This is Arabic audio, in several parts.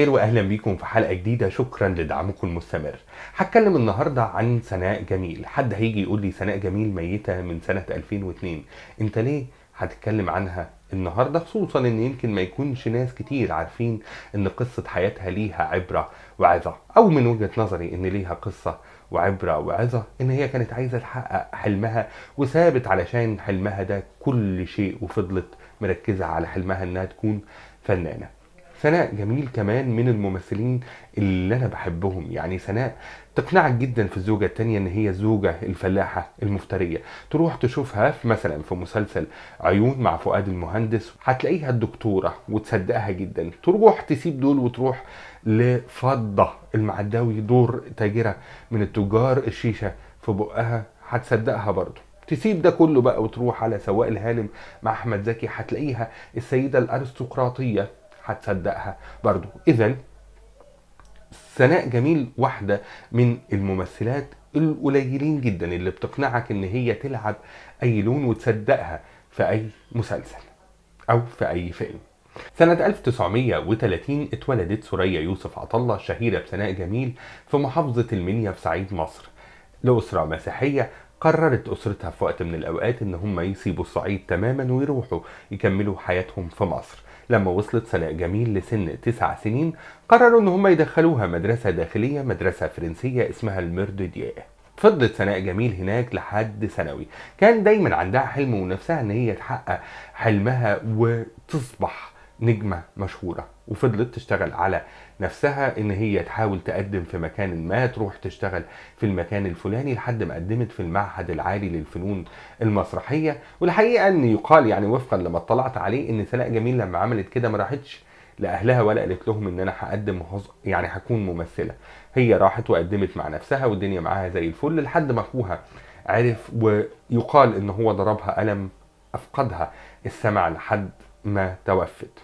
خير واهلا بيكم في حلقه جديده شكرا لدعمكم المستمر هتكلم النهارده عن سناء جميل حد هيجي يقول لي سناء جميل ميته من سنه 2002 انت ليه هتتكلم عنها النهارده خصوصا ان يمكن ما يكونش ناس كتير عارفين ان قصه حياتها ليها عبره وعظه او من وجهه نظري ان ليها قصه وعبره وعظه ان هي كانت عايزه تحقق حلمها وثابت علشان حلمها ده كل شيء وفضلت مركزه على حلمها انها تكون فنانه ثناء جميل كمان من الممثلين اللي انا بحبهم يعني ثناء تقنعك جدا في الزوجة التانية ان هي الزوجة الفلاحة المفترية تروح تشوفها في مثلا في مسلسل عيون مع فؤاد المهندس هتلاقيها الدكتورة وتصدقها جدا تروح تسيب دول وتروح لفضة المعداوي دور تاجرة من التجار الشيشة في بقها هتصدقها برضه تسيب ده كله بقى وتروح على سواق الهانم مع احمد زكي هتلاقيها السيده الارستقراطيه هتصدقها برضو اذا سناء جميل واحده من الممثلات القليلين جدا اللي بتقنعك ان هي تلعب اي لون وتصدقها في اي مسلسل او في اي فيلم سنة 1930 اتولدت ثريا يوسف عطلة الشهيرة بسناء جميل في محافظة المنيا في صعيد مصر لأسرة مسيحية قررت أسرتها في وقت من الأوقات إن هم يسيبوا الصعيد تماما ويروحوا يكملوا حياتهم في مصر لما وصلت سناء جميل لسن تسع سنين قرروا ان هم يدخلوها مدرسة داخلية مدرسة فرنسية اسمها المردودييه فضلت سناء جميل هناك لحد ثانوي كان دايما عندها حلم ونفسها ان هي تحقق حلمها وتصبح نجمة مشهورة وفضلت تشتغل على نفسها ان هي تحاول تقدم في مكان ما تروح تشتغل في المكان الفلاني لحد ما قدمت في المعهد العالي للفنون المسرحية والحقيقة ان يقال يعني وفقا لما اطلعت عليه ان سناء جميل لما عملت كده ما راحتش لاهلها ولا قالت لهم ان انا هقدم يعني هكون ممثله هي راحت وقدمت مع نفسها والدنيا معاها زي الفل لحد ما اخوها عرف ويقال ان هو ضربها قلم افقدها السمع لحد ما توفت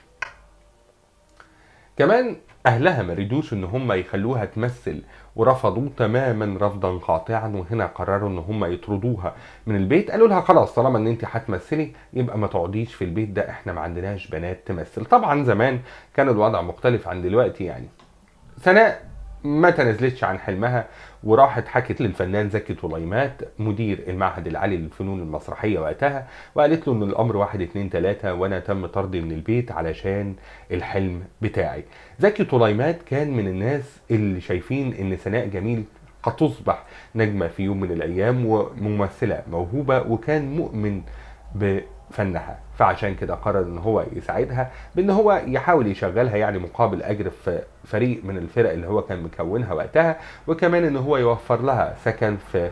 كمان اهلها ما ريدوش ان هم يخلوها تمثل ورفضوا تماما رفضا قاطعا وهنا قرروا ان هم يطردوها من البيت قالوا لها خلاص طالما ان انت هتمثلي يبقى ما تقعديش في البيت ده احنا ما عندناش بنات تمثل طبعا زمان كان الوضع مختلف عن دلوقتي يعني سناء ما تنازلتش عن حلمها وراحت حكت للفنان زكي طليمات مدير المعهد العالي للفنون المسرحيه وقتها وقالت له ان الامر واحد اتنين تلاته وانا تم طردي من البيت علشان الحلم بتاعي. زكي طليمات كان من الناس اللي شايفين ان سناء جميل هتصبح نجمه في يوم من الايام وممثله موهوبه وكان مؤمن فنها فعشان كده قرر ان هو يساعدها بان هو يحاول يشغلها يعني مقابل اجر في فريق من الفرق اللي هو كان مكونها وقتها وكمان ان هو يوفر لها سكن في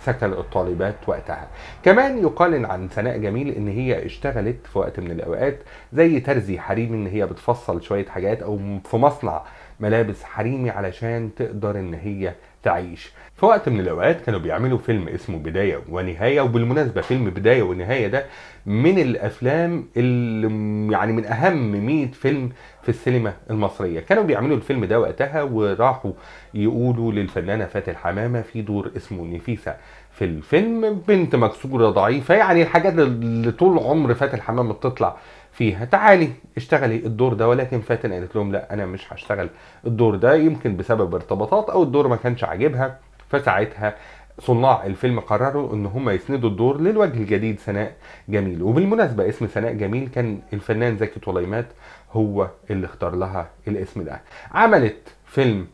سكن الطالبات وقتها كمان يقال عن سناء جميل ان هي اشتغلت في وقت من الاوقات زي ترزي حريمي ان هي بتفصل شويه حاجات او في مصنع ملابس حريمي علشان تقدر ان هي تعيش في وقت من الاوقات كانوا بيعملوا فيلم اسمه بدايه ونهايه وبالمناسبه فيلم بدايه ونهايه ده من الافلام اللي يعني من اهم 100 فيلم في السينما المصريه كانوا بيعملوا الفيلم ده وقتها وراحوا يقولوا للفنانه فاتن حمامه في دور اسمه نفيسه في الفيلم بنت مكسوره ضعيفه يعني الحاجات اللي طول عمر فاتن حمامه بتطلع فيها تعالي اشتغلي الدور ده ولكن فاتن قالت لهم لا انا مش هشتغل الدور ده يمكن بسبب ارتباطات او الدور ما كانش عاجبها فساعتها صناع الفيلم قرروا ان هم يسندوا الدور للوجه الجديد سناء جميل وبالمناسبه اسم سناء جميل كان الفنان زكي طليمات هو اللي اختار لها الاسم ده عملت فيلم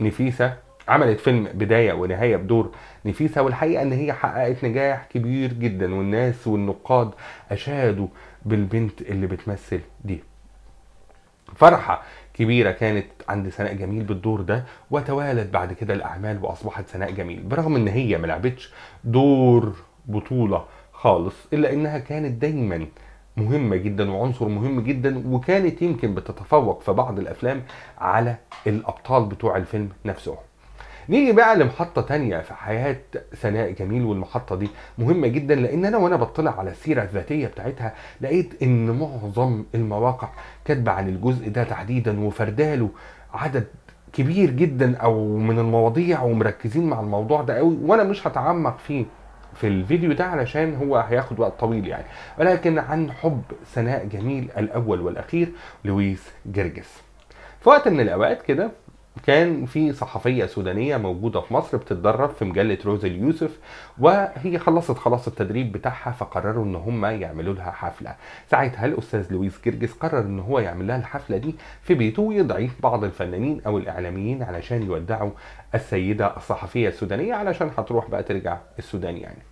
نفيسه عملت فيلم بدايه ونهايه بدور نفيسه والحقيقه ان هي حققت نجاح كبير جدا والناس والنقاد اشادوا بالبنت اللي بتمثل دي فرحة كبيرة كانت عند سناء جميل بالدور ده وتوالت بعد كده الأعمال وأصبحت سناء جميل برغم إن هي ملعبتش دور بطولة خالص إلا إنها كانت دايما مهمة جدا وعنصر مهم جدا وكانت يمكن بتتفوق في بعض الأفلام على الأبطال بتوع الفيلم نفسهم نيجي بقى لمحطة تانية في حياة سناء جميل والمحطة دي مهمة جدا لأن أنا وأنا بطلع على السيرة الذاتية بتاعتها لقيت إن معظم المواقع كاتبة عن الجزء ده تحديدا وفرداله عدد كبير جدا أو من المواضيع ومركزين مع الموضوع ده قوي وأنا مش هتعمق فيه في الفيديو ده علشان هو هياخد وقت طويل يعني ولكن عن حب سناء جميل الأول والأخير لويس جرجس في وقت من الأوقات كده كان في صحفيه سودانيه موجوده في مصر بتتدرب في مجله روز اليوسف وهي خلصت خلاص التدريب بتاعها فقرروا ان هم يعملوا لها حفله ساعتها الاستاذ لويس جرجس قرر ان هو يعمل لها الحفله دي في بيته ويضعيف بعض الفنانين او الاعلاميين علشان يودعوا السيده الصحفيه السودانيه علشان هتروح بقى ترجع السودان يعني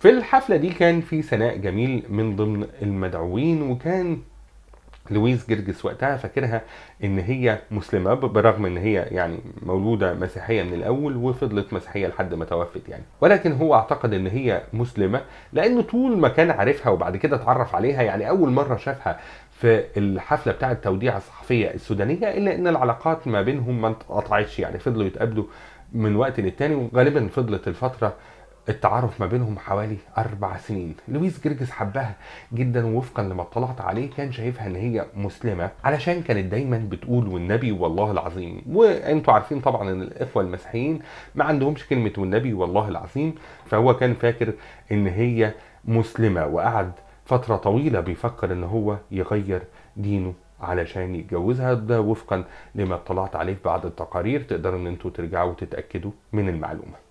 في الحفله دي كان في ثناء جميل من ضمن المدعوين وكان لويس جرجس وقتها فاكرها ان هي مسلمه برغم ان هي يعني مولوده مسيحيه من الاول وفضلت مسيحيه لحد ما توفت يعني ولكن هو اعتقد ان هي مسلمه لانه طول ما كان عارفها وبعد كده اتعرف عليها يعني اول مره شافها في الحفلة بتاعة توديع الصحفية السودانية إلا إن العلاقات ما بينهم ما اتقطعتش يعني فضلوا يتقابلوا من وقت للتاني وغالبا فضلت الفترة التعارف ما بينهم حوالي أربع سنين لويس جرجس حبها جدا ووفقا لما اطلعت عليه كان شايفها ان هي مسلمة علشان كانت دايما بتقول والنبي والله العظيم وانتوا عارفين طبعا ان الاخوة المسيحيين ما عندهمش كلمة والنبي والله العظيم فهو كان فاكر ان هي مسلمة وقعد فترة طويلة بيفكر ان هو يغير دينه علشان يتجوزها ده وفقا لما اطلعت عليه بعض التقارير تقدروا ان انتوا ترجعوا وتتأكدوا من المعلومة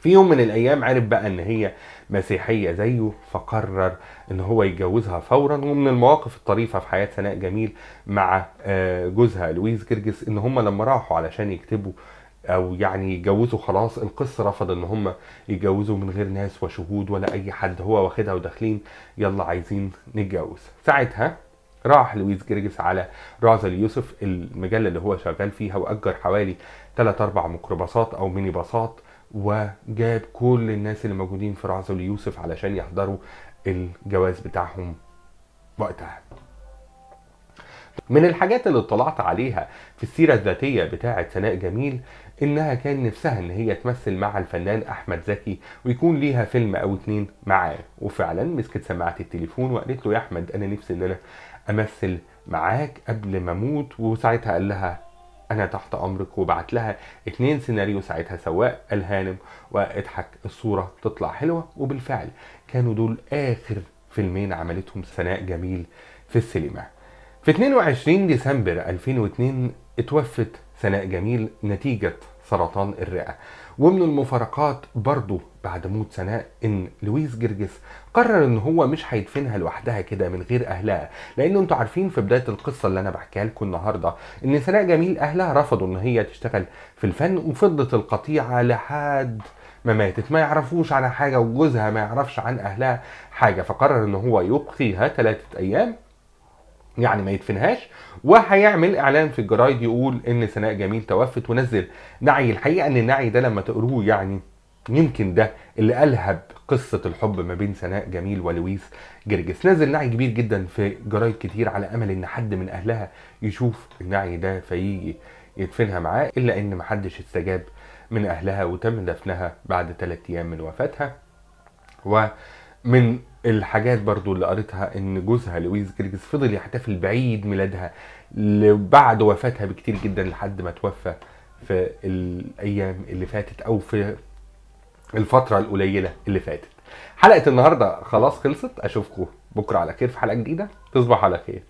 في يوم من الايام عرف بقى ان هي مسيحيه زيه فقرر ان هو يتجوزها فورا ومن المواقف الطريفه في حياه سناء جميل مع آه، جوزها لويس جرجس ان هم لما راحوا علشان يكتبوا او يعني يتجوزوا خلاص القس رفض ان هم يتجوزوا من غير ناس وشهود ولا اي حد هو واخدها وداخلين يلا عايزين نتجوز ساعتها راح لويس جرجس على رعزة يوسف المجلة اللي هو شغال فيها وأجر حوالي 3 أربع ميكروباصات أو ميني باصات وجاب كل الناس اللي موجودين في رعزة ليوسف علشان يحضروا الجواز بتاعهم وقتها من الحاجات اللي اطلعت عليها في السيرة الذاتية بتاعة سناء جميل انها كان نفسها ان هي تمثل مع الفنان احمد زكي ويكون ليها فيلم او اتنين معاه وفعلا مسكت سماعة التليفون وقالت له يا احمد انا نفسي ان انا امثل معاك قبل ما اموت وساعتها قال لها انا تحت امرك وبعت لها اتنين سيناريو ساعتها سواء الهانم واضحك الصوره تطلع حلوه وبالفعل كانوا دول اخر فيلمين عملتهم سناء جميل في السينما في 22 ديسمبر 2002 اتوفت سناء جميل نتيجه سرطان الرئه ومن المفارقات برضه بعد موت سناء ان لويس جرجس قرر ان هو مش هيدفنها لوحدها كده من غير اهلها لان انتوا عارفين في بدايه القصه اللي انا بحكيها لكم النهارده ان سناء جميل اهلها رفضوا ان هي تشتغل في الفن وفضلت القطيعه لحد ما ماتت ما يعرفوش عن حاجه وجوزها ما يعرفش عن اهلها حاجه فقرر ان هو يبقيها ثلاثه ايام يعني ما يدفنهاش وهيعمل اعلان في الجرايد يقول ان سناء جميل توفت ونزل نعي الحقيقه ان النعي ده لما تقروه يعني يمكن ده اللي ألهب قصة الحب ما بين سناء جميل ولويس جرجس نازل نعي كبير جدا في جرايد كتير على أمل إن حد من أهلها يشوف النعي ده فيجي يدفنها معاه إلا إن محدش استجاب من أهلها وتم دفنها بعد ثلاثة أيام من وفاتها ومن الحاجات برضو اللي قريتها ان جوزها لويس جرجس فضل يحتفل بعيد ميلادها بعد وفاتها بكتير جدا لحد ما توفى في الايام اللي فاتت او في الفتره القليله اللي فاتت حلقه النهارده خلاص خلصت اشوفكم بكره على خير في حلقه جديده تصبح على خير